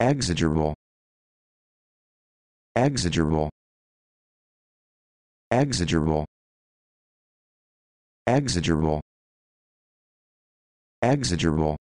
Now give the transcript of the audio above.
Exigible. Exigible. Exigible. Exigible. Exigible.